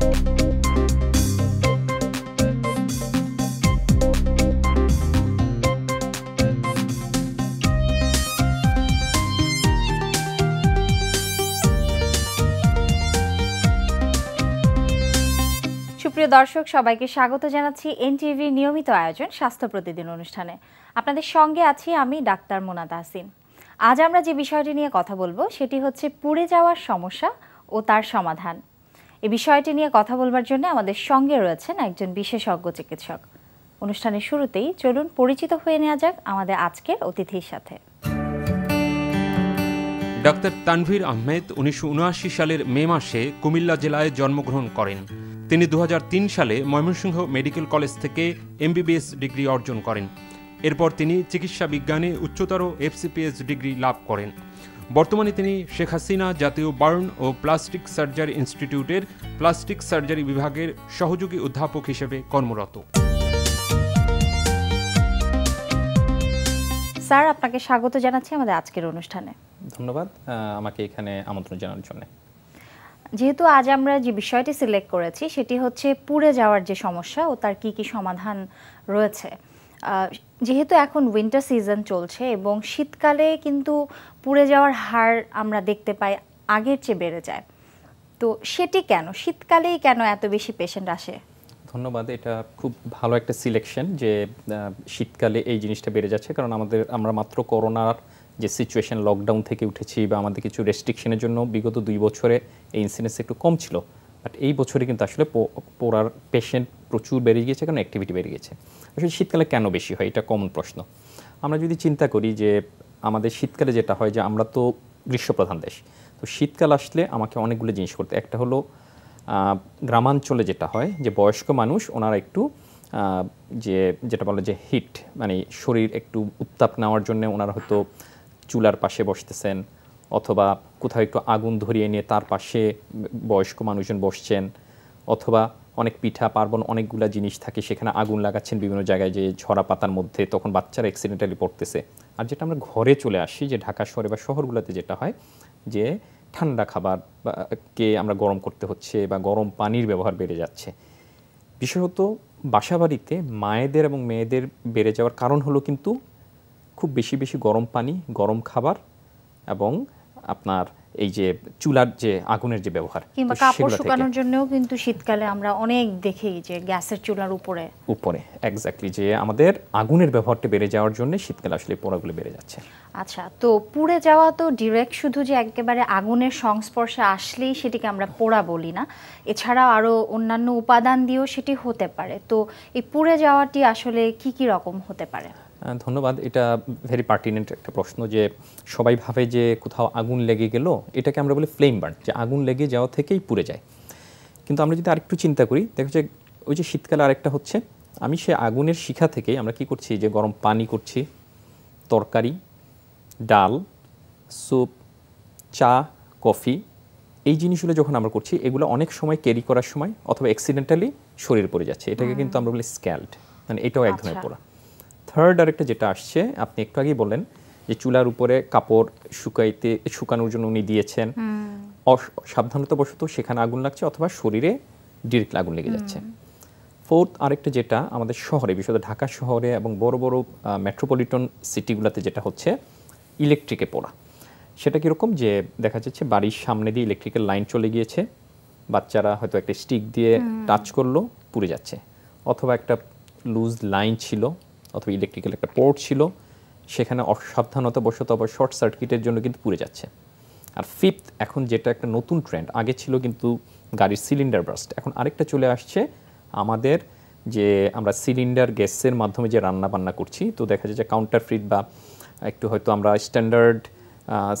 সুপ্রিয় দর্শক সবাইকে স্বাগত জানাচ্ছি এনটিভির নিয়মিত আয়োজন স্বাস্থ্য প্রতিদিন অনুষ্ঠানে আপনাদের সঙ্গে আছি আমি ডাক্তার মোনা তাহসিন আজ আমরা যে বিষয়টি নিয়ে কথা বলবো সেটি হচ্ছে পুড়ে যাওয়ার সমস্যা ও তার সমাধান এই বিষয়টি নিয়ে কথা বলবার জন্য আমাদের সঙ্গে রয়েছেন একজন বিশেষজ্ঞ চিকিৎসক অনুষ্ঠানের শুরুতেই চলুন পরিচিত হয়ে নেওয়া যাক আমাদের আজকের অতিথির সাথে ডাক্তার তানভীর আহমেদ উনিশশো সালের মে মাসে কুমিল্লা জেলায় জন্মগ্রহণ করেন তিনি দু সালে ময়মনসিংহ মেডিকেল কলেজ থেকে এমবিবিএস ডিগ্রি অর্জন করেন এরপর তিনি চিকিৎসা বিজ্ঞানে উচ্চতর এফসিপিএস ডিগ্রি লাভ করেন বর্তমানে তিনি শেখ হাসিনা জাতীয় বার্ন ও প্লাস্টিক সার্জারি ইনস্টিটিউটের প্লাস্টিক সার্জারি বিভাগের সহযোগী অধ্যাপক হিসেবে কর্মরত স্যার আপনাকে স্বাগত জানাচ্ছি আমাদের আজকের অনুষ্ঠানে ধন্যবাদ আমাকে এখানে আমন্ত্রণ জানানোর জন্য যেহেতু আজ আমরা যে বিষয়টি সিলেক্ট করেছি সেটি হচ্ছে পুড়ে যাওয়ার যে সমস্যা ও তার কি কি সমাধান রয়েছে যেহেতু এখন উইন্টার সিজন চলছে এবং শীতকালে কিন্তু পুড়ে যাওয়ার হার আমরা দেখতে পাই আগের চেয়ে বেড়ে যায় তো সেটি কেন শীতকালেই কেন এত বেশি পেশেন্ট আসে ধন্যবাদ এটা খুব ভালো একটা সিলেকশন যে শীতকালে এই জিনিসটা বেড়ে যাচ্ছে কারণ আমাদের আমরা মাত্র করোনার যে সিচুয়েশন লকডাউন থেকে উঠেছি বা আমাদের কিছু রেস্ট্রিকশনের জন্য বিগত দুই বছরে এই ইনসিডেন্স একটু কম ছিল বাট এই বছরে কিন্তু আসলে পড়ার পেশেন্ট প্রচুর বেড়ে গিয়েছে কারণ অ্যাক্টিভিটি বেড়ে গিয়েছে আসলে শীতকালে কেন বেশি হয় এটা কমন প্রশ্ন আমরা যদি চিন্তা করি যে আমাদের শীতকালে যেটা হয় যে আমরা তো গ্রীষ্মপ্রধান দেশ তো শীতকাল আসলে আমাকে অনেকগুলো জিনিস করতে একটা হলো গ্রামাঞ্চলে যেটা হয় যে বয়স্ক মানুষ ওনারা একটু যে যেটা বলে যে হিট মানে শরীর একটু উত্তাপ নেওয়ার জন্য ওনারা হয়তো চুলার পাশে বসতেছেন অথবা কোথাও একটু আগুন ধরিয়ে নিয়ে তার পাশে বয়স্ক মানুষজন বসছেন অথবা অনেক পিঠা পার্বণ অনেকগুলা জিনিস থাকে সেখানে আগুন লাগাচ্ছেন বিভিন্ন জায়গায় যে ঝরা পাতার মধ্যে তখন বাচ্চারা অ্যাক্সিডেন্টালি পড়তেছে আর যেটা আমরা ঘরে চলে আসি যে ঢাকা শহরে বা শহরগুলোতে যেটা হয় যে ঠান্ডা খাবার কে আমরা গরম করতে হচ্ছে বা গরম পানির ব্যবহার বেড়ে যাচ্ছে বিশেষত বাসাবাড়িতে মায়েদের এবং মেয়েদের বেড়ে যাওয়ার কারণ হলো কিন্তু খুব বেশি বেশি গরম পানি গরম খাবার এবং আপনার এই যে চুলার যে আগুনের যে ব্যবহার কিংবা কাপড় শুকানোর জন্যও কিন্তু শীতকালে আমরা অনেক দেখি যে গ্যাসের চুলার উপরে উপরে এক্স্যাক্টলি যে আমাদের আগুনের ব্যবহারটা বেড়ে যাওয়ার জন্য শীতকালে আসলে পোড়াগুলো বেড়ে যাচ্ছে আচ্ছা তো পুড়ে যাওয়া তো ডিরেক্ট শুধু যে একেবারে আগুনের সংস্পর্শে আসলেই সেটিকে আমরা পোড়া বলি না এছাড়া আরও অন্যান্য উপাদান দিয়েও সেটি হতে পারে তো এই পুড়ে যাওয়াটি আসলে কি কি রকম হতে পারে ধন্যবাদ এটা ভেরি পার্টিনেন্ট একটা প্রশ্ন যে সবাই ভাবে যে কোথাও আগুন লেগে গেল এটাকে আমরা বলি ফ্লেম বার্ন যে আগুন লেগে যাওয়া থেকেই পুড়ে যায় কিন্তু আমরা যদি আরেকটু চিন্তা করি দেখো যে ওই যে শীতকালে আরেকটা হচ্ছে আমি সে আগুনের শিখা থেকে আমরা কি করছি যে গরম পানি করছি তরকারি ডাল স্যুপ চা কফি এই জিনিসগুলো যখন আমরা করছি এগুলো অনেক সময় ক্যারি করার সময় অথবা অ্যাক্সিডেন্টালি শরীর পড়ে যাচ্ছে এটাকে কিন্তু আমরা বলি স্ক্যাল্ড মানে এটাও এক ধরনের আচ্ছা। পোড়া থার্ড আরেকটা যেটা আসছে আপনি একটু আগেই বললেন যে চুলার উপরে কাপড় শুকাইতে শুকানোর জন্য উনি দিয়েছেন সাবধানতাবশত সেখানে আগুন লাগছে অথবা শরীরে ডিরেক্ট আগুন লেগে যাচ্ছে ফোর্থ আরেকটা যেটা আমাদের শহরে বিশেষত ঢাকা শহরে এবং বড় বড় মেট্রোপলিটন সিটিগুলোতে যেটা হচ্ছে ইলেকট্রিকে পোড়া সেটা কীরকম যে দেখা যাচ্ছে বাড়ির সামনে দিয়ে ইলেকট্রিকের লাইন চলে গিয়েছে বাচ্চারা হয়তো একটা স্টিক দিয়ে টাচ করলো পুড়ে যাচ্ছে অথবা একটা লুজ লাইন ছিল অথবা ইলেকট্রিক্যাল একটা পোর্ট ছিল সেখানে অসাবধানতাবশত আবার শর্ট সার্কিটের জন্য কিন্তু পুড়ে যাচ্ছে আর ফিফথ এখন যেটা একটা নতুন ট্রেন্ড আগে ছিল কিন্তু গাড়ির সিলিন্ডার ব্রাস্ট এখন আরেকটা চলে আসছে আমাদের যে আমরা সিলিন্ডার গ্যাসের মাধ্যমে যে রান্না বান্না করছি তো দেখা যায় যে কাউন্টার ফ্রিট বা একটু হয়তো আমরা স্ট্যান্ডার্ড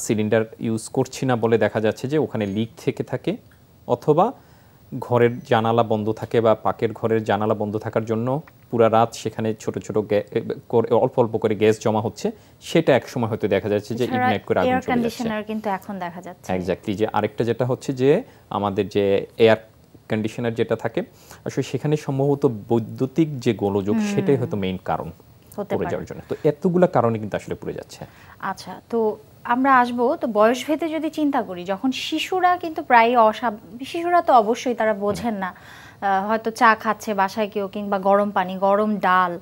সিলিন্ডার ইউজ করছি না বলে দেখা যাচ্ছে যে ওখানে লিক থেকে থাকে অথবা ঘরের জানালা বন্ধ থাকে বা পাকের ঘরের জানালা বন্ধ থাকার জন্য পুরা রাত সেখানে ছোট ছোট অল্প অল্প করে গ্যাস জমা হচ্ছে সেটা এক সময় হয়তো দেখা যাচ্ছে যে ইগনাইট করে আগুন চলে যাচ্ছে কিন্তু এখন দেখা যাচ্ছে এক্স্যাক্টলি যে আরেকটা যেটা হচ্ছে যে আমাদের যে এয়ার কন্ডিশনার যেটা থাকে আসলে সেখানে সম্ভবত বৈদ্যুতিক যে গোলযোগ সেটাই হয়তো মেইন কারণ পড়ে যাওয়ার জন্য তো এতগুলো কারণে কিন্তু আসলে পড়ে যাচ্ছে আচ্ছা তো আমরা আসবো তো বয়স ভেদে যদি চিন্তা করি যখন শিশুরা কিন্তু প্রায় অসাব শিশুরা তো অবশ্যই তারা বোঝেন না হয়তো চা খাচ্ছে বাসায় কেউ কিংবা গরম পানি গরম ডাল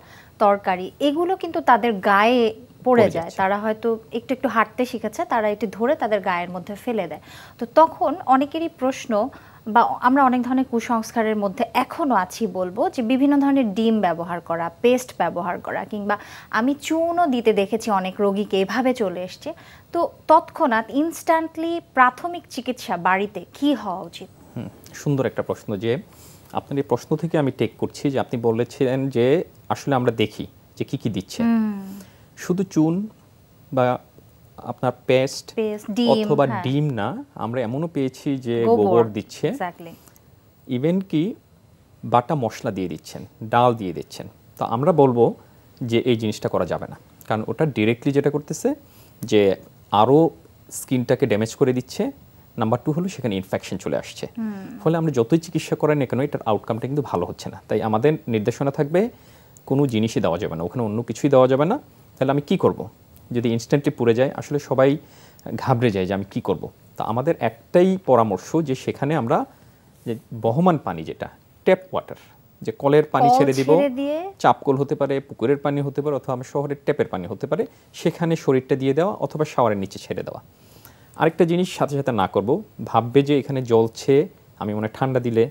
তরকারি এগুলো কিন্তু তাদের গায়ে পড়ে যায় তারা হয়তো একটু একটু হাঁটতে শিখেছে তারা এটি ধরে তাদের গায়ের মধ্যে ফেলে দেয় তো তখন অনেকেরই প্রশ্ন বা আমরা অনেক ধরনের কুসংস্কারের মধ্যে এখনও আছি বলবো যে বিভিন্ন ধরনের ডিম ব্যবহার করা পেস্ট ব্যবহার করা কিংবা আমি চুনও দিতে দেখেছি অনেক রোগীকে এভাবে চলে এসছে তো তৎক্ষণাৎ ইনস্ট্যান্টলি প্রাথমিক চিকিৎসা বাড়িতে কি হওয়া উচিত সুন্দর একটা প্রশ্ন যে আপনার এই প্রশ্ন থেকে আমি টেক করছি যে আপনি বলেছিলেন যে আসলে আমরা দেখি যে কি কি দিচ্ছে শুধু চুন বা আপনার পেস্ট অথবা হ্যাঁ। ডিম না আমরা এমনও পেয়েছি যে গোবর দিচ্ছে ইভেন কি বাটা মশলা দিয়ে দিচ্ছেন ডাল দিয়ে দিচ্ছেন তো আমরা বলবো যে এই জিনিসটা করা যাবে না কারণ ওটা ডিরেক্টলি যেটা করতেছে যে আরও স্কিনটাকে ড্যামেজ করে দিচ্ছে নাম্বার টু হলো সেখানে ইনফেকশন চলে আসছে ফলে আমরা যতই চিকিৎসা করেন না কেন এটার আউটকামটা কিন্তু ভালো হচ্ছে না তাই আমাদের নির্দেশনা থাকবে কোনো জিনিসই দেওয়া যাবে না ওখানে অন্য কিছুই দেওয়া যাবে না তাহলে আমি কি করব যদি ইনস্ট্যান্টলি পুড়ে যায় আসলে সবাই ঘাবড়ে যায় যে আমি কী করব। তা আমাদের একটাই পরামর্শ যে সেখানে আমরা যে বহমান পানি যেটা ট্যাপ ওয়াটার যে কলের পানি ছেড়ে দিব চাপকল হতে পারে পুকুরের পানি হতে পারে অথবা আমার শহরের ট্যাপের পানি হতে পারে সেখানে শরীরটা দিয়ে দেওয়া অথবা শাওয়ারের নিচে ছেড়ে দেওয়া আরেকটা জিনিস সাথে সাথে না করব ভাববে যে এখানে জল জ্বলছে আমি মনে ঠান্ডা দিলে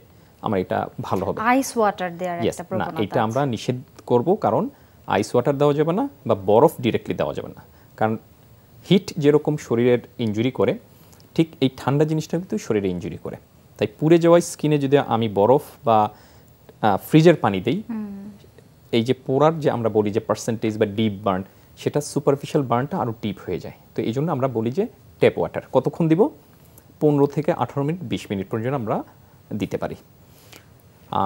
আমার এটা ভালো হবে আইস ওয়াটার দেওয়ার একটা প্রবণতা এটা আমরা নিষেধ করব কারণ আইস ওয়াটার দেওয়া যাবে না বা বরফ ডিরেক্টলি দেওয়া যাবে না কারণ হিট যেরকম শরীরের ইঞ্জুরি করে ঠিক এই ঠান্ডা জিনিসটা কিন্তু শরীরে ইঞ্জুরি করে তাই পুড়ে যাওয়া স্কিনে যদি আমি বরফ বা ফ্রিজের পানি দিই এই যে পোড়ার যে আমরা বলি যে পার্সেন্টেজ বা ডিপ বার্ন সেটা সুপারফিশিয়াল বার্নটা আরও ডিপ হয়ে যায় তো এই জন্য আমরা বলি যে ট্যাপ ওয়াটার কতক্ষণ দিব পনেরো থেকে আঠারো মিনিট বিশ মিনিট পর্যন্ত আমরা দিতে পারি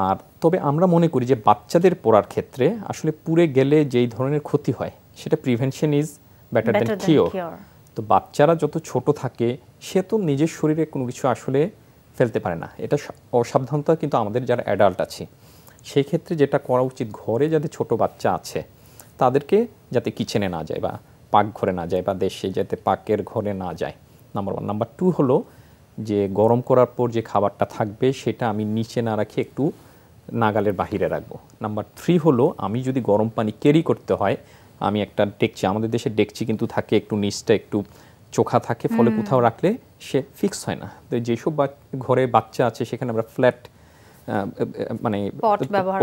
আর তবে আমরা মনে করি যে বাচ্চাদের পড়ার ক্ষেত্রে আসলে পুড়ে গেলে যেই ধরনের ক্ষতি হয় সেটা prevention is better than cure তো বাচ্চারা যত ছোট থাকে সে তো নিজের শরীরে কোনো কিছু আসলে ফেলতে পারে না এটা অসাবধানতা কিন্তু আমাদের যারা অ্যাডাল্ট আছে সেই ক্ষেত্রে যেটা করা উচিত ঘরে যাদের ছোট বাচ্চা আছে তাদেরকে যাতে কিচেনে না যায় বা পাক ঘরে না যায় বা দেশে যাতে পাকের ঘরে না যায় নাম্বার ওয়ান নাম্বার টু হলো যে গরম করার পর যে খাবারটা থাকবে সেটা আমি নিচে না রাখে একটু নাগালের বাহিরে রাখবো নাম্বার থ্রি হলো আমি যদি গরম পানি ক্যারি করতে হয় আমি একটা ডেকচি আমাদের দেশে ডেকচি কিন্তু থাকে একটু নিচটা একটু চোখা থাকে ফলে কোথাও রাখলে সে ফিক্স হয় না তো যেসব ঘরে বাচ্চা আছে সেখানে আমরা ফ্ল্যাট মানে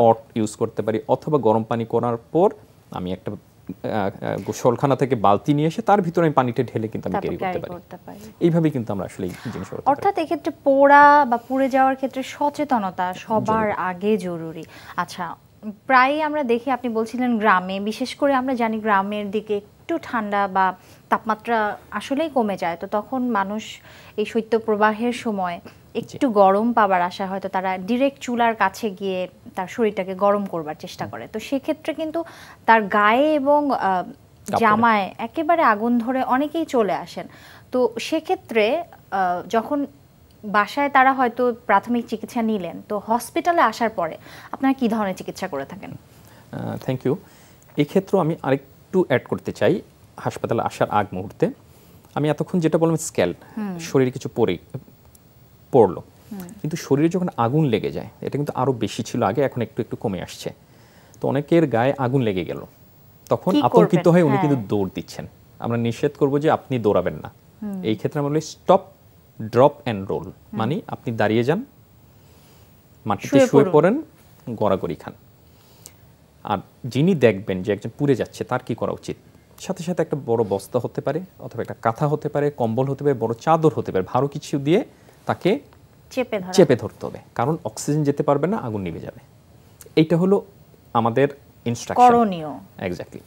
পট ইউজ করতে পারি অথবা গরম পানি করার পর আমি একটা গোসলখানা থেকে বালতি নিয়ে এসে তার ভিতরে আমি পানিটা ঢেলে কিন্তু আমি ক্যারি করতে পারি এইভাবে কিন্তু আমরা আসলে জিনিস অর্থাৎ এক্ষেত্রে পোড়া বা পুড়ে যাওয়ার ক্ষেত্রে সচেতনতা সবার আগে জরুরি আচ্ছা প্রায়ই আমরা দেখি আপনি বলছিলেন গ্রামে বিশেষ করে আমরা জানি গ্রামের দিকে একটু ঠান্ডা বা তাপমাত্রা আসলেই কমে যায় তো তখন মানুষ এই শৈত্য প্রবাহের সময় একটু গরম পাবার আশা হয়তো তারা ডিরেক্ট চুলার কাছে গিয়ে তার শরীরটাকে গরম করবার চেষ্টা করে তো সেক্ষেত্রে কিন্তু তার গায়ে এবং জামায় একেবারে আগুন ধরে অনেকেই চলে আসেন তো সেক্ষেত্রে যখন বাসায় তারা হয়তো প্রাথমিক চিকিৎসা নিলেন তো হসপিটালে আসার পরে আপনারা কি ধরনের চিকিৎসা করে থাকেন থ্যাংক ইউ এক্ষেত্রেও আমি আরেক একটু অ্যাড করতে চাই হাসপাতালে আসার আগ মুহূর্তে আমি এতক্ষণ যেটা বললাম স্ক্যাল শরীরে কিছু পরে পড়লো কিন্তু শরীরে যখন আগুন লেগে যায় এটা কিন্তু আরও বেশি ছিল আগে এখন একটু একটু কমে আসছে তো অনেকের গায়ে আগুন লেগে গেল তখন আতঙ্কিত হয়ে উনি কিন্তু হ্যাঁ। দৌড় দিচ্ছেন আমরা নিষেধ করব যে আপনি দৌড়াবেন না এই ক্ষেত্রে আমরা বলি স্টপ ড্রপ অ্যান্ড রোল মানে আপনি দাঁড়িয়ে যান মাটিতে শুয়ে পড়েন গড়াগড়ি খান আর যিনি দেখবেন যে একজন পুড়ে যাচ্ছে তার কি করা উচিত সাথে সাথে একটা বড় বস্তা হতে পারে অথবা একটা কাঁথা হতে পারে কম্বল হতে পারে বড় চাদর হতে পারে ভারো কিছু দিয়ে তাকে চেপে চেপে ধরতে হবে কারণ অক্সিজেন যেতে পারবে না আগুন নিভে যাবে এইটা হলো আমাদের ইনস্ট্রাকশন এক্স্যাক্টলি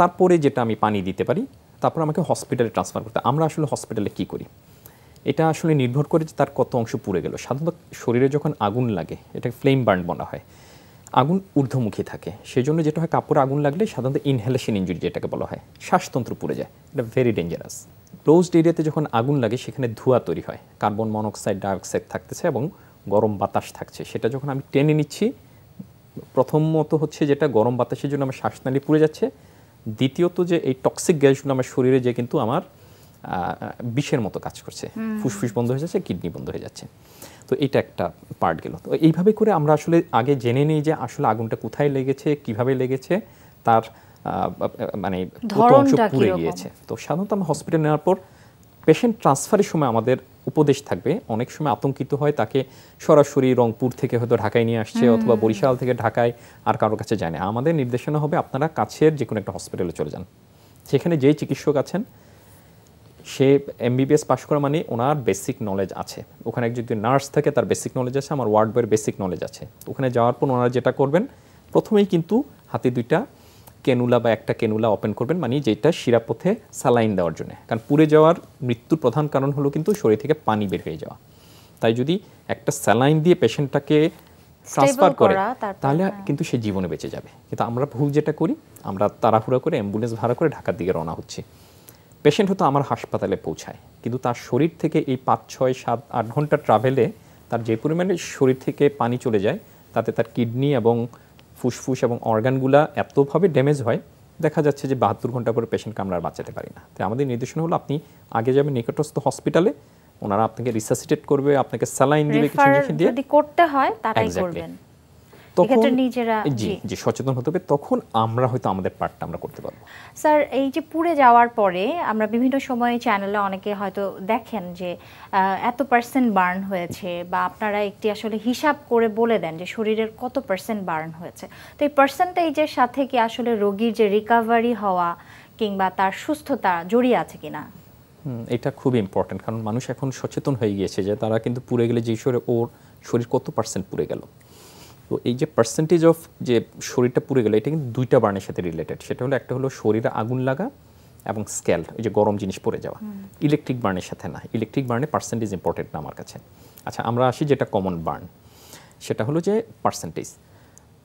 তারপরে যেটা আমি পানি দিতে পারি তারপর আমাকে হসপিটালে ট্রান্সফার করতে আমরা আসলে হসপিটালে কি করি এটা আসলে নির্ভর করে যে তার কত অংশ পুড়ে গেল সাধারণত শরীরে যখন আগুন লাগে এটা ফ্লেম বার্ন বলা হয় আগুন ঊর্ধ্বমুখী থাকে সেই জন্য যেটা হয় কাপড়ে আগুন লাগলে সাধারণত ইনহেলেশন ইঞ্জুরি যেটাকে বলা হয় শ্বাসতন্ত্র পুড়ে যায় এটা ভেরি ডেঞ্জারাস ক্লোজড এরিয়াতে যখন আগুন লাগে সেখানে ধোঁয়া তৈরি হয় কার্বন মনোক্সাইড ডাইঅক্সাইড থাকতেছে এবং গরম বাতাস থাকছে সেটা যখন আমি টেনে নিচ্ছি প্রথমত হচ্ছে যেটা গরম বাতাসের জন্য আমার শ্বাসনালী পুড়ে যাচ্ছে দ্বিতীয়ত যে এই টক্সিক গ্যাসগুলো আমার শরীরে যে কিন্তু আমার বিষের মতো কাজ করছে ফুসফুস বন্ধ হয়ে যাচ্ছে কিডনি বন্ধ হয়ে যাচ্ছে তো এটা একটা পার্ট গেল তো এইভাবে করে আমরা আসলে আগে জেনে নিই যে আসলে আগুনটা কোথায় লেগেছে কিভাবে লেগেছে তার মানে অংশ পুড়ে গিয়েছে তো সাধারণত আমরা হসপিটাল নেওয়ার পর পেশেন্ট ট্রান্সফারের সময় আমাদের উপদেশ থাকবে অনেক সময় আতঙ্কিত হয় তাকে সরাসরি রংপুর থেকে হয়তো ঢাকায় নিয়ে আসছে অথবা বরিশাল থেকে ঢাকায় আর কারোর কাছে যায় না আমাদের নির্দেশনা হবে আপনারা কাছের যে কোনো একটা হসপিটালে চলে যান সেখানে যেই চিকিৎসক আছেন সে এমবিবিএস পাশ করা মানে ওনার বেসিক নলেজ আছে ওখানে যদি নার্স থাকে তার বেসিক নলেজ আছে আমার ওয়ার্ড বয়ের বেসিক নলেজ আছে ওখানে যাওয়ার পর ওনারা যেটা করবেন প্রথমেই কিন্তু হাতে দুইটা কেনুলা বা একটা কেনুলা ওপেন করবেন মানে যেটা শিরাপথে সালাইন দেওয়ার জন্য কারণ পুড়ে যাওয়ার মৃত্যুর প্রধান কারণ হলো কিন্তু শরীর থেকে পানি বের হয়ে যাওয়া তাই যদি একটা স্যালাইন দিয়ে পেশেন্টটাকে ট্রান্সফার করে তাহলে হ্যাঁ। কিন্তু সে জীবনে বেঁচে যাবে কিন্তু আমরা ভুল যেটা করি আমরা তাড়াহুড়া করে অ্যাম্বুলেন্স ভাড়া করে ঢাকার দিকে রওনা হচ্ছি পেশেন্ট হতো আমার হাসপাতালে পৌঁছায় কিন্তু তার শরীর থেকে এই পাঁচ ছয় সাত আট ঘন্টা ট্রাভেলে তার যে পরিমাণে শরীর থেকে পানি চলে যায় তাতে তার কিডনি এবং ফুসফুস এবং অর্গানগুলা এতভাবে ড্যামেজ হয় দেখা যাচ্ছে যে বাহাত্তর ঘন্টা পরে পেশেন্টকে আমরা আর বাঁচাতে পারি না তাই আমাদের নির্দেশনা হলো আপনি আগে যাবেন নিকটস্থ হসপিটালে ওনারা আপনাকে রিসাসিটেট করবে আপনাকে স্যালাইন দিবে কিছু দিয়ে করতে হয় তারাই করবেন তখন নিজেরা জি জি সচেতন হতে হবে তখন আমরা হয়তো আমাদের পার্টটা আমরা করতে পারবো স্যার এই যে পুড়ে যাওয়ার পরে আমরা বিভিন্ন সময়ে চ্যানেলে অনেকে হয়তো দেখেন যে এত পার্সেন্ট বার্ন হয়েছে বা আপনারা একটি আসলে হিসাব করে বলে দেন যে শরীরের কত পার্সেন্ট বার্ন হয়েছে তো এই পার্সেন্টেজের সাথে কি আসলে রোগীর যে রিকাভারি হওয়া কিংবা তার সুস্থতা জড়িয়ে আছে কিনা এটা খুব ইম্পর্টেন্ট কারণ মানুষ এখন সচেতন হয়ে গিয়েছে যে তারা কিন্তু পুড়ে গেলে যে শরীরে ওর শরীর কত পার্সেন্ট পুড়ে গেল তো এই যে পার্সেন্টেজ অফ যে শরীরটা পুড়ে গেলো এটা কিন্তু দুইটা বার্নের সাথে রিলেটেড সেটা হলো একটা হলো শরীরে আগুন লাগা এবং স্ক্যাল ওই যে গরম জিনিস পড়ে যাওয়া ইলেকট্রিক বার্নের সাথে না ইলেকট্রিক বার্নে পার্সেন্টেজ ইম্পর্টেন্ট না আমার কাছে আচ্ছা আমরা আসি যেটা কমন বার্ন সেটা হলো যে পার্সেন্টেজ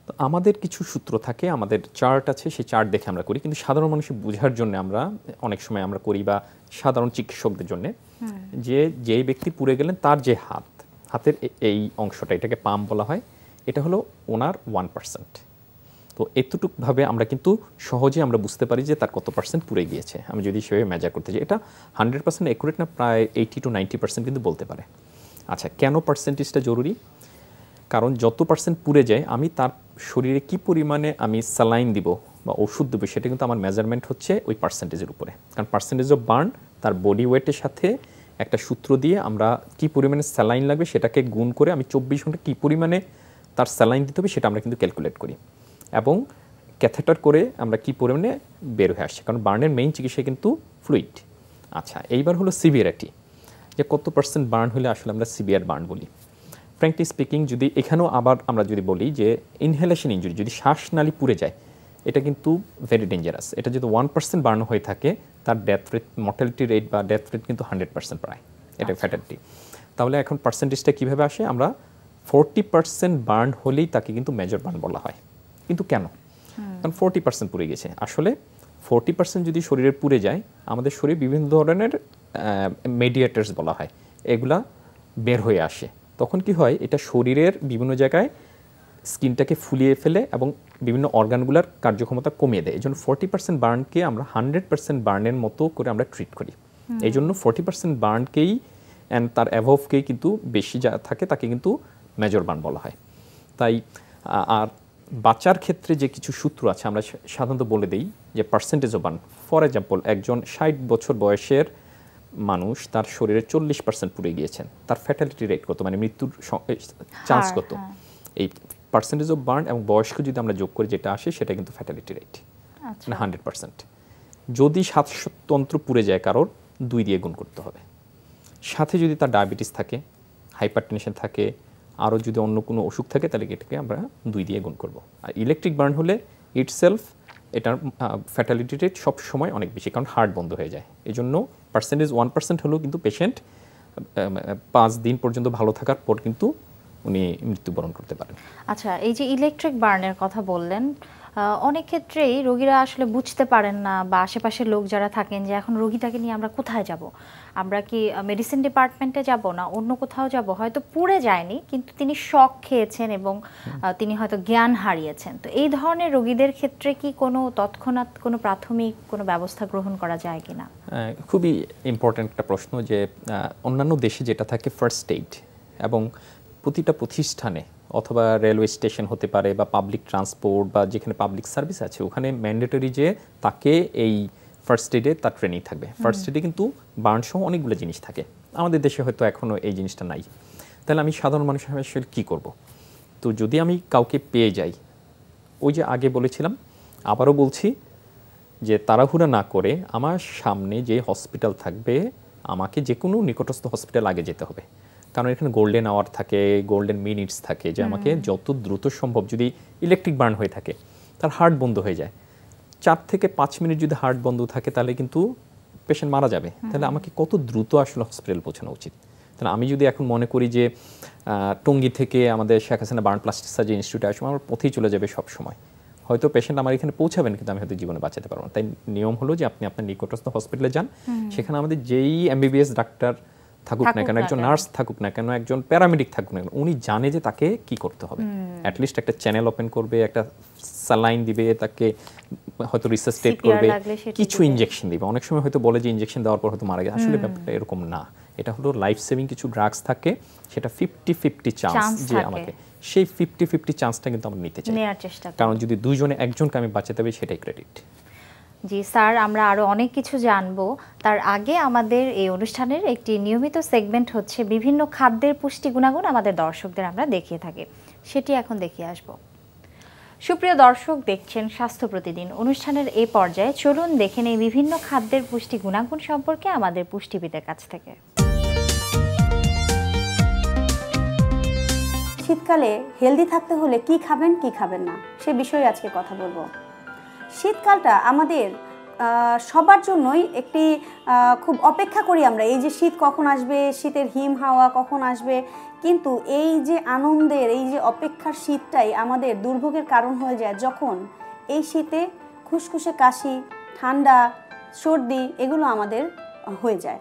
তো আমাদের কিছু সূত্র থাকে আমাদের চার্ট আছে সেই চার্ট দেখে আমরা করি কিন্তু সাধারণ মানুষের বোঝার জন্য আমরা অনেক সময় আমরা করি বা সাধারণ চিকিৎসকদের জন্য যে যেই ব্যক্তি পুড়ে গেলেন তার যে হাত হাতের এই অংশটা এটাকে পাম বলা হয় এটা হলো ওনার ওয়ান পার্সেন্ট তো এতটুকুভাবে আমরা কিন্তু সহজে আমরা বুঝতে পারি যে তার কত পার্সেন্ট পুড়ে গিয়েছে আমি যদি সেভাবে মেজার করতে চাই এটা হান্ড্রেড পার্সেন্ট অ্যাকুরেট না প্রায় এইটি টু নাইনটি পার্সেন্ট কিন্তু বলতে পারে আচ্ছা কেন পার্সেন্টেজটা জরুরি কারণ যত পার্সেন্ট পুড়ে যায় আমি তার শরীরে কি পরিমাণে আমি স্যালাইন দিব বা ওষুধ দেবো সেটা কিন্তু আমার মেজারমেন্ট হচ্ছে ওই পার্সেন্টেজের উপরে কারণ পার্সেন্টেজ অফ বার্ন তার বডি ওয়েটের সাথে একটা সূত্র দিয়ে আমরা কি পরিমাণে স্যালাইন লাগবে সেটাকে গুণ করে আমি চব্বিশ ঘন্টা কী পরিমাণে তার স্যালাইন দিতে হবে সেটা আমরা কিন্তু ক্যালকুলেট করি এবং ক্যাথেটার করে আমরা কি পরিমাণে বের হয়ে আসছে কারণ বার্নের মেইন চিকিৎসা কিন্তু ফ্লুইড আচ্ছা এইবার হলো সিভিয়ারিটি যে কত পার্সেন্ট বার্ন হলে আসলে আমরা সিভিয়ার বার্ন বলি ফ্র্যাঙ্কলি স্পিকিং যদি এখানেও আবার আমরা যদি বলি যে ইনহেলেশন ইঞ্জুরি যদি শ্বাসনালী পুড়ে যায় এটা কিন্তু ভেরি ডেঞ্জারাস এটা যদি ওয়ান পার্সেন্ট বার্ন হয়ে থাকে তার ডেথ রেট মর্টালিটি রেট বা ডেথ রেট কিন্তু হান্ড্রেড পার্সেন্ট প্রায় এটা ফ্যাটালিটি আচ্ছা। তাহলে এখন পার্সেন্টেজটা কীভাবে আসে আমরা ফোরটি পার্সেন্ট বার্ন হলেই তাকে কিন্তু মেজর বার্ন বলা হয় কিন্তু কেন কারণ ফোরটি পার্সেন্ট পুড়ে গেছে আসলে ফোরটি পার্সেন্ট যদি শরীরে পুড়ে যায় আমাদের শরীরে বিভিন্ন ধরনের মেডিয়েটার্স বলা হয় এগুলা বের হয়ে আসে তখন কি হয় এটা শরীরের বিভিন্ন জায়গায় স্কিনটাকে ফুলিয়ে ফেলে এবং বিভিন্ন অর্গানগুলোর কার্যক্ষমতা কমিয়ে দেয় এই জন্য ফোরটি পার্সেন্ট বার্নকে আমরা হান্ড্রেড পার্সেন্ট বার্নের মতো করে আমরা ট্রিট করি এই জন্য ফোরটি পার্সেন্ট বার্নকেই অ্যান্ড তার অ্যাভভকেই কিন্তু বেশি যা থাকে তাকে কিন্তু মেজর বান বলা হয় তাই আর বাচ্চার ক্ষেত্রে যে কিছু সূত্র আছে আমরা সাধারণত বলে দিই যে percentage of burn for example একজন ষাট বছর বয়সের মানুষ তার শরীরে চল্লিশ পার্সেন্ট পুড়ে গিয়েছেন তার ফ্যাটালিটি রেট কত মানে মৃত্যুর চান্স কত হ্যাঁ। এই পার্সেন্টেজ অফ বার্ন এবং বয়স্ক যদি আমরা যোগ করি যেটা আসে সেটা কিন্তু ফ্যাটালিটি আচ্ছা। রেট মানে হান্ড্রেড পার্সেন্ট যদি শ্বাসতন্ত্র পুড়ে যায় কারোর দুই দিয়ে গুণ করতে হবে সাথে যদি তার ডায়াবেটিস থাকে হাইপারটেনশন থাকে আরও যদি অন্য কোনো অসুখ থাকে তাহলে এটাকে আমরা দুই দিয়ে গুণ করব আর ইলেকট্রিক বার্ন হলে ইটসেলফ এটার ফ্যাটালিটি রেট সবসময় অনেক বেশি কারণ হার্ট বন্ধ হয়ে যায় এই জন্য পার্সেন্টেজ ওয়ান পার্সেন্ট হলেও কিন্তু পেশেন্ট পাঁচ দিন পর্যন্ত ভালো থাকার পর কিন্তু উনি মৃত্যুবরণ করতে পারেন আচ্ছা এই যে ইলেকট্রিক বার্নের কথা বললেন অনেক ক্ষেত্রেই রোগীরা আসলে বুঝতে পারেন না বা আশেপাশের লোক যারা থাকেন যে এখন রোগীটাকে নিয়ে আমরা কোথায় যাব আমরা কি মেডিসিন ডিপার্টমেন্টে যাব না অন্য কোথাও যাব হয়তো পুড়ে যায়নি কিন্তু তিনি শক খেয়েছেন এবং তিনি হয়তো জ্ঞান হারিয়েছেন তো এই ধরনের রোগীদের ক্ষেত্রে কি কোনো তৎক্ষণাৎ কোনো প্রাথমিক কোনো ব্যবস্থা গ্রহণ করা যায় কি না খুবই ইম্পর্ট্যান্ট একটা প্রশ্ন যে অন্যান্য দেশে যেটা থাকে ফার্স্ট এইড এবং প্রতিটা প্রতিষ্ঠানে অথবা রেলওয়ে স্টেশন হতে পারে বা পাবলিক ট্রান্সপোর্ট বা যেখানে পাবলিক সার্ভিস আছে ওখানে ম্যান্ডেটরি যে তাকে এই ফার্স্ট এডে তার ট্রেনিং থাকবে ফার্স্ট এডে কিন্তু বার্নসহ অনেকগুলো জিনিস থাকে আমাদের দেশে হয়তো এখনও এই জিনিসটা নাই তাহলে আমি সাধারণ মানুষের আসলে কী করব তো যদি আমি কাউকে পেয়ে যাই ওই যে আগে বলেছিলাম আবারও বলছি যে তাড়াহুড়া না করে আমার সামনে যে হসপিটাল থাকবে আমাকে যে কোনো নিকটস্থ হসপিটাল আগে যেতে হবে কারণ এখানে গোল্ডেন আওয়ার থাকে গোল্ডেন মিনিটস থাকে যে আমাকে যত দ্রুত সম্ভব যদি ইলেকট্রিক বার্ন হয়ে থাকে তার হার্ট বন্ধ হয়ে যায় চার থেকে পাঁচ মিনিট যদি হার্ট বন্ধ থাকে তাহলে কিন্তু পেশেন্ট মারা যাবে তাহলে আমাকে কত দ্রুত আসলে হসপিটাল পৌঁছানো উচিত তাহলে আমি যদি এখন মনে করি যে টঙ্গি থেকে আমাদের Sheikh Hasina burn plastic surgery ইনস্টিটিউটে আসবো আমার পথেই চলে যাবে সব সময় হয়তো পেশেন্ট আমার এখানে পৌঁছাবেন কিন্তু আমি হয়তো জীবনে বাঁচাতে পারবো না তাই নিয়ম হলো যে আপনি আপনার নিকটস্থ হসপিটালে যান সেখানে আমাদের যেই এমবিবিএস ডাক্তার থাকুক না কেন একজন নার্স থাকুক না কেন একজন প্যারামেডিক থাকুক না কেন উনি জানে যে তাকে কি করতে হবে অ্যাটলিস্ট একটা চ্যানেল ওপেন করবে একটা স্যালাইন দিবে তাকে হয়তো রিসাস্টেট করবে কিছু ইঞ্জেকশন দিবে অনেক সময় হয়তো বলে যে ইঞ্জেকশন দেওয়ার পর হয়তো মারা গেছে আসলে ব্যাপারটা এরকম না এটা হলো লাইফ সেভিং কিছু ড্রাগস থাকে সেটা ফিফটি ফিফটি চান্স যে আমাকে সেই ফিফটি ফিফটি চান্সটা কিন্তু আমরা নিতে চাই কারণ যদি দুজনে একজনকে আমি বাঁচাতে হবে সেটাই ক্রেডিট জি স্যার আমরা আরও অনেক কিছু জানব তার আগে আমাদের এই অনুষ্ঠানের একটি নিয়মিত সেগমেন্ট হচ্ছে বিভিন্ন খাদ্যের পুষ্টি গুণাগুণ আমাদের দর্শকদের আমরা দেখিয়ে থাকি সেটি এখন দেখিয়ে আসব সুপ্রিয় দর্শক দেখছেন স্বাস্থ্য প্রতিদিন অনুষ্ঠানের এ পর্যায়ে চলুন দেখে নেই বিভিন্ন খাদ্যের পুষ্টি গুণাগুণ সম্পর্কে আমাদের পুষ্টিবিদের কাছ থেকে শীতকালে হেলদি থাকতে হলে কি খাবেন কি খাবেন না সে বিষয়ে আজকে কথা বলবো শীতকালটা আমাদের সবার জন্যই একটি খুব অপেক্ষা করি আমরা এই যে শীত কখন আসবে শীতের হিম হাওয়া কখন আসবে কিন্তু এই যে আনন্দের এই যে অপেক্ষার শীতটাই আমাদের দুর্ভোগের কারণ হয়ে যায় যখন এই শীতে খুসখুসে কাশি ঠান্ডা সর্দি এগুলো আমাদের হয়ে যায়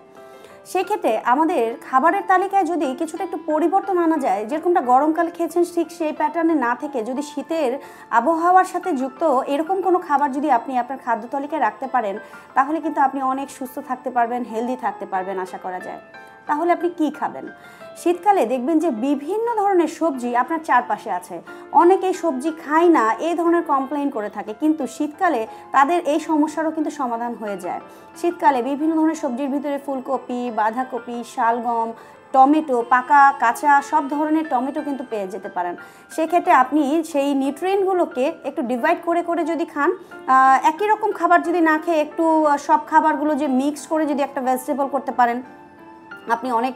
সেক্ষেত্রে আমাদের খাবারের তালিকায় যদি কিছুটা একটু পরিবর্তন আনা যায় যেরকমটা গরমকাল খেয়েছেন ঠিক সেই প্যাটার্নে না থেকে যদি শীতের আবহাওয়ার সাথে যুক্ত এরকম কোনো খাবার যদি আপনি আপনার খাদ্য তালিকায় রাখতে পারেন তাহলে কিন্তু আপনি অনেক সুস্থ থাকতে পারবেন হেলদি থাকতে পারবেন আশা করা যায় তাহলে আপনি কি খাবেন শীতকালে দেখবেন যে বিভিন্ন ধরনের সবজি আপনার চারপাশে আছে অনেকেই সবজি খায় না এই ধরনের কমপ্লেন করে থাকে কিন্তু শীতকালে তাদের এই সমস্যারও কিন্তু সমাধান হয়ে যায় শীতকালে বিভিন্ন ধরনের সবজির ভিতরে ফুলকপি বাঁধাকপি শালগম টমেটো পাকা কাঁচা সব ধরনের টমেটো কিন্তু পেয়ে যেতে পারেন সেক্ষেত্রে আপনি সেই নিউট্রিয়েন্টগুলোকে একটু ডিভাইড করে করে যদি খান একই রকম খাবার যদি না খেয়ে একটু সব খাবারগুলো যে মিক্স করে যদি একটা ভেজিটেবল করতে পারেন আপনি অনেক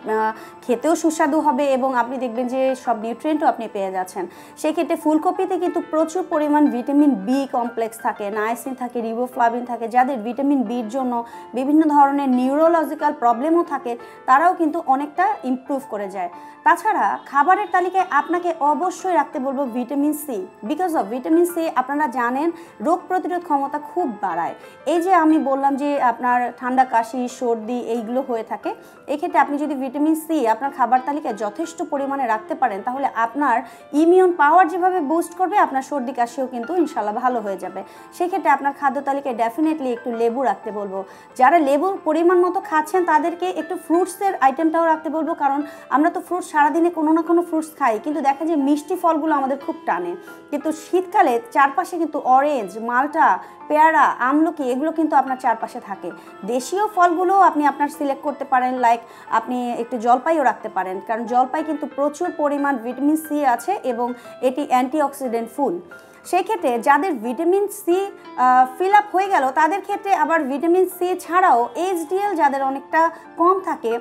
খেতেও সুস্বাদু হবে এবং আপনি দেখবেন যে সব নিউট্রিয়েন্টও আপনি পেয়ে যাচ্ছেন সেক্ষেত্রে ফুলকপিতে কিন্তু প্রচুর পরিমাণ ভিটামিন বি কমপ্লেক্স থাকে নাইসিন থাকে রিবোফ্লাভিন থাকে যাদের ভিটামিন বির জন্য বিভিন্ন ধরনের নিউরোলজিক্যাল প্রবলেমও থাকে তারাও কিন্তু অনেকটা ইম্প্রুভ করে যায় তাছাড়া খাবারের তালিকায় আপনাকে অবশ্যই রাখতে বলবো vitamin C because of vitamin C আপনারা জানেন রোগ প্রতিরোধ ক্ষমতা খুব বাড়ায় এই যে আমি বললাম যে আপনার ঠান্ডা কাশি সর্দি এইগুলো হয়ে থাকে এক্ষেত্রে আপনি যদি ভিটামিন সি আপনার খাবার তালিকায় যথেষ্ট পরিমাণে রাখতে পারেন তাহলে আপনার ইমিউন পাওয়ার যেভাবে বুস্ট করবে আপনার সর্দি কাশিও কিন্তু ইনশাল্লাহ ভালো হয়ে যাবে সেক্ষেত্রে আপনার খাদ্য তালিকায় ডেফিনেটলি একটু লেবু রাখতে বলবো যারা লেবুর পরিমাণ মতো খাচ্ছেন তাদেরকে একটু ফ্রুটসের আইটেমটাও রাখতে বলবো কারণ আমরা তো ফ্রুটস সারাদিনে কোনো না কোনো ফ্রুটস খাই কিন্তু দেখা যায় মিষ্টি ফলগুলো আমাদের খুব টানে কিন্তু শীতকালে চারপাশে কিন্তু অরেঞ্জ মালটা পেয়ারা আমলকি এগুলো কিন্তু আপনার চারপাশে থাকে দেশীয় ফলগুলোও আপনি আপনার সিলেক্ট করতে পারেন লাইক আপনি একটু জলপাইও রাখতে পারেন কারণ জলপাই কিন্তু প্রচুর পরিমাণ ভিটামিন সি আছে এবং এটি অ্যান্টিঅক্সিডেন্ট ফুল সেক্ষেত্রে যাদের ভিটামিন সি ফিল আপ হয়ে গেল তাদের ক্ষেত্রে আবার ভিটামিন সি ছাড়াও এইচডিএল যাদের অনেকটা কম থাকে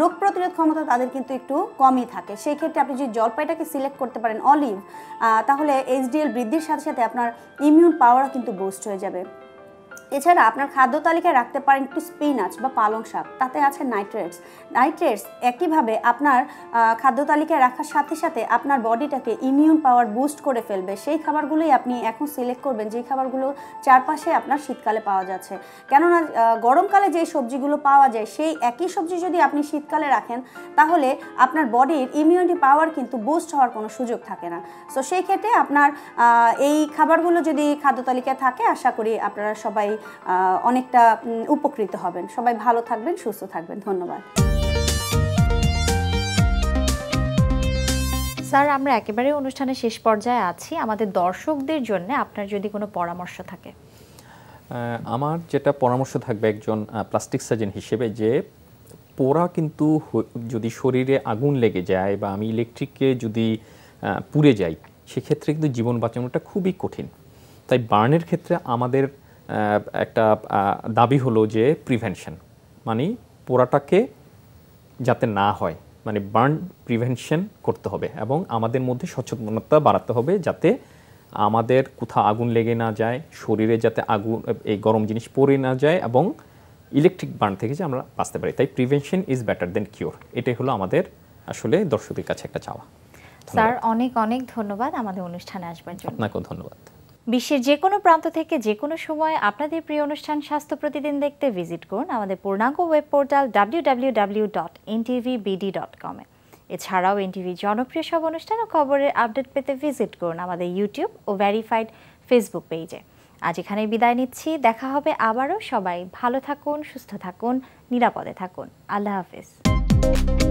রোগ প্রতিরোধ ক্ষমতা তাদের কিন্তু একটু কমই থাকে সেই ক্ষেত্রে আপনি যদি জলপাইটাকে সিলেক্ট করতে পারেন অলিভ তাহলে এইচডিএল বৃদ্ধির সাথে সাথে আপনার ইমিউন পাওয়ারও কিন্তু বুস্ট হয়ে যাবে এছাড়া আপনার খাদ্য তালিকায় রাখতে পারেন একটু স্পিনাচ বা পালং শাক তাতে আছে নাইট্রেটস নাইট্রেটস একইভাবে আপনার খাদ্য তালিকায় রাখার সাথে সাথে আপনার বডিটাকে ইমিউন পাওয়ার বুস্ট করে ফেলবে সেই খাবারগুলোই আপনি এখন সিলেক্ট করবেন যেই খাবারগুলো চারপাশে আপনার শীতকালে পাওয়া যাচ্ছে কেননা গরমকালে যে সবজিগুলো পাওয়া যায় সেই একই সবজি যদি আপনি শীতকালে রাখেন তাহলে আপনার বডির ইমিউনিটি পাওয়ার কিন্তু বুস্ট হওয়ার কোনো সুযোগ থাকে না সো সেই ক্ষেত্রে আপনার এই খাবারগুলো যদি খাদ্য তালিকায় থাকে আশা করি আপনারা সবাই অনেকটা উপকৃত হবেন সবাই ভালো থাকবেন সুস্থ থাকবেন ধন্যবাদ স্যার আমরা একেবারে অনুষ্ঠানের শেষ পর্যায়ে আছি আমাদের দর্শকদের জন্য আপনার যদি কোনো পরামর্শ থাকে আমার যেটা পরামর্শ থাকবে একজন প্লাস্টিক সার্জন হিসেবে যে পোড়া কিন্তু যদি শরীরে আগুন লেগে যায় বা আমি ইলেকট্রিককে যদি পুড়ে যাই সেক্ষেত্রে কিন্তু জীবন বাঁচানোটা খুবই কঠিন তাই বার্নের ক্ষেত্রে আমাদের একটা দাবি হলো যে প্রিভেনশন মানে পোড়াটাকে যাতে না হয় মানে বার্ন প্রিভেনশন করতে হবে এবং আমাদের মধ্যে সচেতনতা বাড়াতে হবে যাতে আমাদের কোথাও আগুন লেগে না যায় শরীরে যাতে আগুন এই গরম জিনিস পড়ে না যায় এবং ইলেকট্রিক বার্ন থেকে যে আমরা বাঁচতে পারি তাই prevention is better than cure এটাই হলো আমাদের আসলে দর্শকদের কাছে একটা চাওয়া স্যার অনেক অনেক ধন্যবাদ আমাদের অনুষ্ঠানে আসবার জন্য আপনাকেও ধন্যবাদ বিশ্বের যে কোনো প্রান্ত থেকে যে কোনো সময় আপনাদের প্রিয় অনুষ্ঠান স্বাস্থ্য প্রতিদিন দেখতে ভিজিট করুন আমাদের পূর্ণাঙ্গ ওয়েব পোর্টাল www.ntvbd.com এ এছাড়াও এনটিভি জনপ্রিয় সব অনুষ্ঠান ও খবরের আপডেট পেতে ভিজিট করুন আমাদের ইউটিউব ও ভ্যারিফাইড ফেসবুক পেজে আজ এখানে বিদায় নিচ্ছি দেখা হবে আবারও সবাই ভালো থাকুন সুস্থ থাকুন নিরাপদে থাকুন আল্লাহ হাফিজ